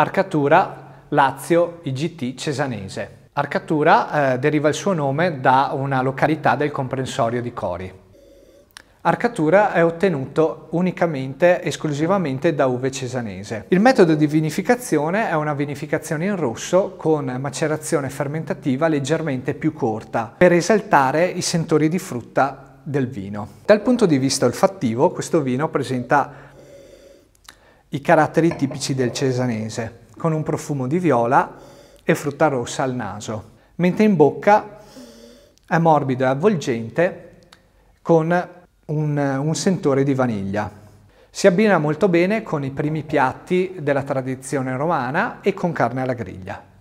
Arcatura Lazio IGT Cesanese. Arcatura eh, deriva il suo nome da una località del comprensorio di Cori. Arcatura è ottenuto unicamente esclusivamente da uve cesanese. Il metodo di vinificazione è una vinificazione in rosso con macerazione fermentativa leggermente più corta per esaltare i sentori di frutta del vino. Dal punto di vista olfattivo questo vino presenta i caratteri tipici del cesanese, con un profumo di viola e frutta rossa al naso, mentre in bocca è morbido e avvolgente con un, un sentore di vaniglia. Si abbina molto bene con i primi piatti della tradizione romana e con carne alla griglia.